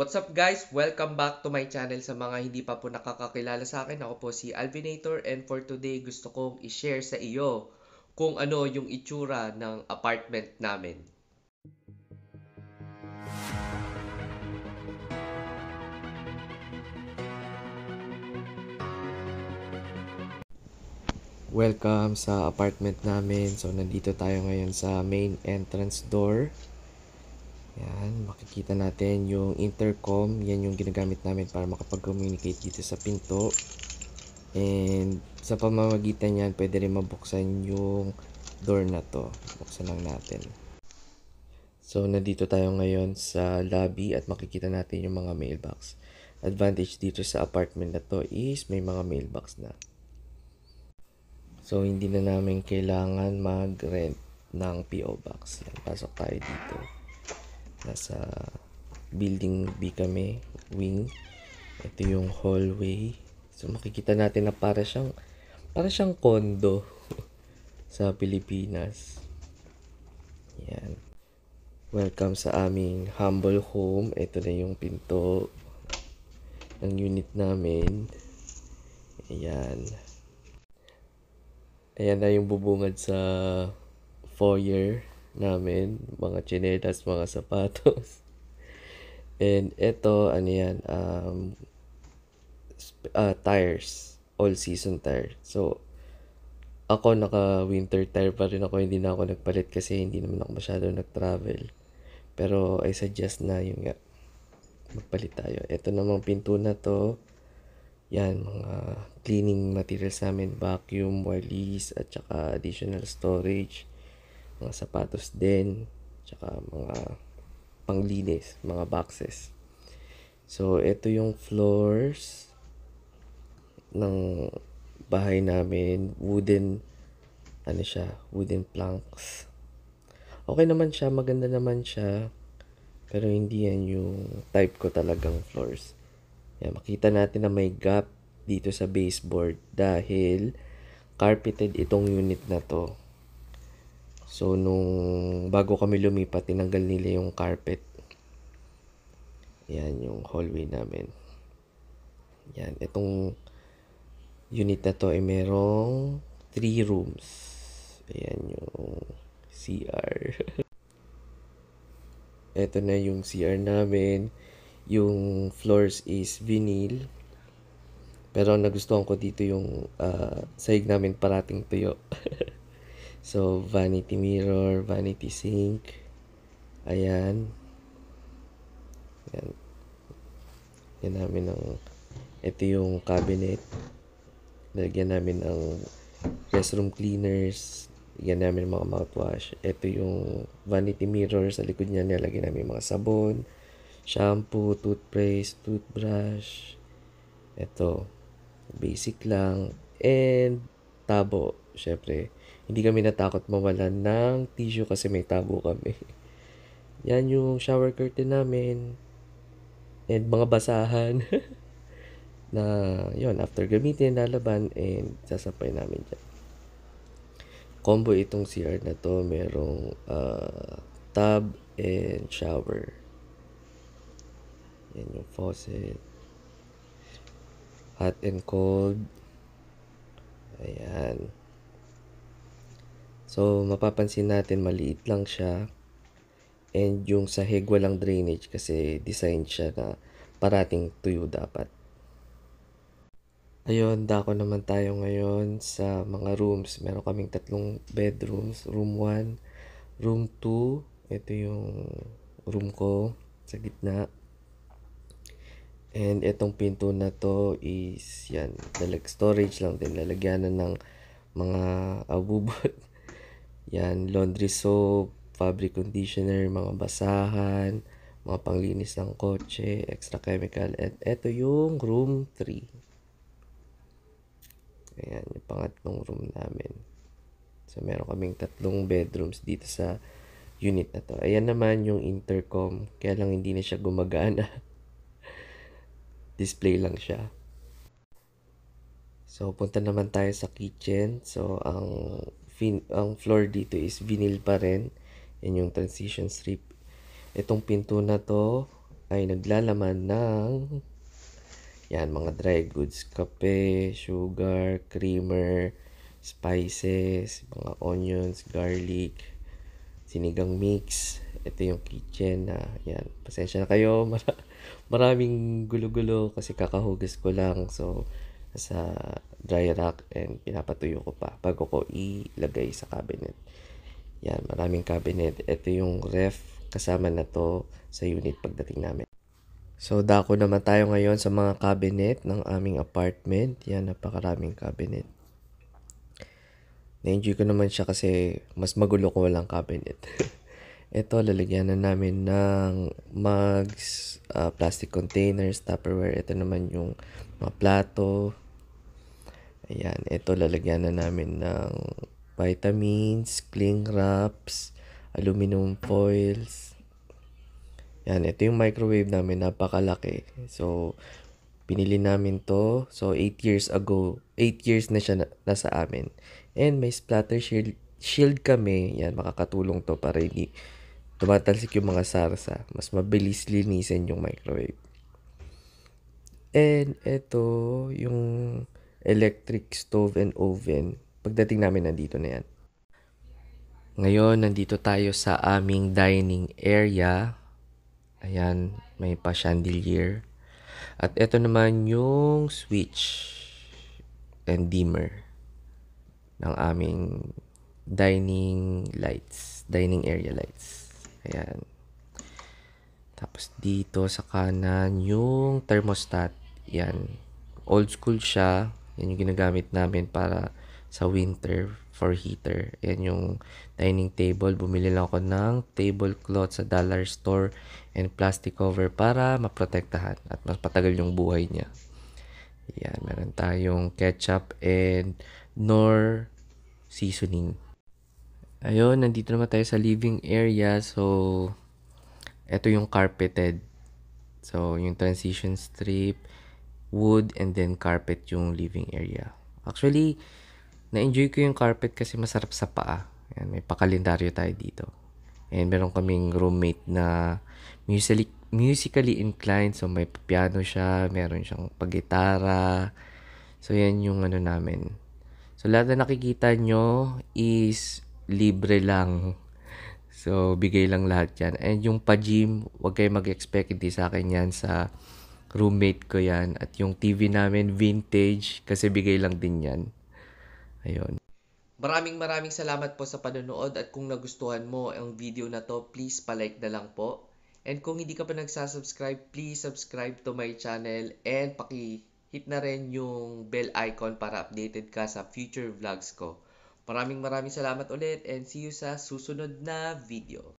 What's up guys? Welcome back to my channel sa mga hindi pa po nakakakilala sa akin. Ako po si Alvinator and for today gusto kong i-share sa iyo kung ano yung itsura ng apartment namin. Welcome sa apartment namin. So nandito tayo ngayon sa main entrance door makikita natin yung intercom yan yung ginagamit namin para makapag-communicate dito sa pinto and sa pamamagitan yan pwede rin mabuksan yung door na to buksan lang natin so nandito tayo ngayon sa lobby at makikita natin yung mga mailbox advantage dito sa apartment na to is may mga mailbox na so hindi na namin kailangan mag rent ng PO box yan pasok tayo dito Nasa building B kami, wing. Ito yung hallway. So makikita natin na para siyang para siyang condo sa Pilipinas. Yan. Welcome sa aming humble home. Ito na yung pinto ng unit namin. Ayan. Ayan na yung bubungad sa foyer namin, mga chinetas, mga sapatos. And ito, ano yan, um, uh, tires, all-season tire. So, ako naka-winter tire pa rin ako, hindi na ako nagpalit kasi hindi naman ako masyado nag-travel. Pero I suggest na yun nga, magpalit tayo. Ito namang pinto na to, yan, mga cleaning materials namin, vacuum, wireless, at saka additional storage mga sapatos din, tsaka mga panglinis, mga boxes. So, ito yung floors ng bahay namin. Wooden, ano siya, wooden planks. Okay naman siya, maganda naman siya. Pero hindi yan yung type ko talagang floors. Yan, makita natin na may gap dito sa baseboard dahil carpeted itong unit na to. So, nung bago kami lumipat, tinanggal nila yung carpet. Yan, yung hallway namin. Yan, itong unit na to ay merong 3 rooms. Ayan yung CR. Ito na yung CR namin. Yung floors is vinyl. Pero nagustuhan ko dito yung uh, ah, sahig namin parating tuyo. So, vanity mirror, vanity sink. Ayan. Ayan. Yan namin ng... Ito yung cabinet. Lagyan namin ng restroom cleaners. Lagyan namin mga mouthwash. Ito yung vanity mirror. Sa likod niya nilagyan namin mga sabon, shampoo, toothpaste, toothbrush. Ito. Basic lang. And tabo syempre, hindi kami natakot mawalan ng tissue kasi may tabo kami. Yan yung shower curtain namin. And mga basahan. na, yon after gamitin, lalaban and sasapay namin dyan. Combo itong CR na to. Merong uh, tub and shower. Yan yung faucet. Hot and cold. Ayan. So, mapapansin natin maliit lang siya. And yung sahig walang drainage kasi design siya na parating tuyo dapat. Ayun, dako naman tayo ngayon sa mga rooms. Meron kaming tatlong bedrooms. Room 1, room 2. Ito yung room ko sa gitna. And itong pinto na to is yan. Dalag storage lang din. Lalagyanan ng mga abubot. Yan, laundry soap, fabric conditioner, mga basahan, mga panglinis ng kotse, extra chemical. At eto yung room 3. Ayan, yung pangatlong room namin. So, meron kaming tatlong bedrooms dito sa unit na to. Ayan naman yung intercom. Kaya lang hindi na siya gumagana. Display lang siya. So, punta naman tayo sa kitchen. So, ang fin ang floor dito is vinyl pa rin. Yan yung transition strip. Itong pinto na to ay naglalaman ng yan, mga dry goods, kape, sugar, creamer, spices, mga onions, garlic, sinigang mix. Ito yung kitchen na, yan, pasensya na kayo. Mar maraming gulo-gulo kasi kakahugas ko lang. So, sa dry rack and pinapatuyo ko pa bago ko ilagay sa cabinet. Yan, maraming cabinet. Ito yung ref kasama na to sa unit pagdating namin. So, dako naman tayo ngayon sa mga cabinet ng aming apartment. Yan, napakaraming cabinet. Na-enjoy ko naman siya kasi mas magulo ko walang cabinet. Ito, lalagyan na namin ng mugs, uh, plastic containers, tupperware. Ito naman yung mga plato, Ayan, ito lalagyan na namin ng vitamins, cling wraps, aluminum foils. Yan, ito yung microwave namin, napakalaki. So, pinili namin to. So, 8 years ago, 8 years na siya na, nasa amin. And may splatter shield, shield kami. Yan, makakatulong to para hindi tumatalsik yung mga sarsa. Mas mabilis linisin yung microwave. And ito, yung electric stove and oven pagdating namin nandito na yan. Ngayon, nandito tayo sa aming dining area. Ayan, may pa chandelier. At ito naman yung switch and dimmer ng aming dining lights, dining area lights. Ayan. Tapos dito sa kanan yung thermostat. Yan. Old school siya. Yan yung ginagamit namin para sa winter for heater. Yan yung dining table. Bumili lang ako ng tablecloth sa dollar store and plastic cover para maprotektahan at mas patagal yung buhay niya. Yan, meron tayong ketchup and nor seasoning. Ayun, nandito naman tayo sa living area. So, ito yung carpeted. So, yung transition strip wood and then carpet yung living area. Actually, na-enjoy ko yung carpet kasi masarap sa paa. Yan, may pakalendaryo tayo dito. And meron kaming roommate na musically, musically inclined. So, may piano siya, meron siyang paggitara. So, yan yung ano namin. So, lahat na nakikita nyo is libre lang. So, bigay lang lahat yan. And yung pa-gym, huwag kayo mag-expect. Hindi sa akin yan sa Roommate ko yan. At yung TV namin, vintage, kasi bigay lang din yan. Ayun. Maraming maraming salamat po sa panonood at kung nagustuhan mo ang video na to, please palike na lang po. And kung hindi ka pa nagsasubscribe, please subscribe to my channel and paki-hit na rin yung bell icon para updated ka sa future vlogs ko. Maraming maraming salamat ulit and see you sa susunod na video.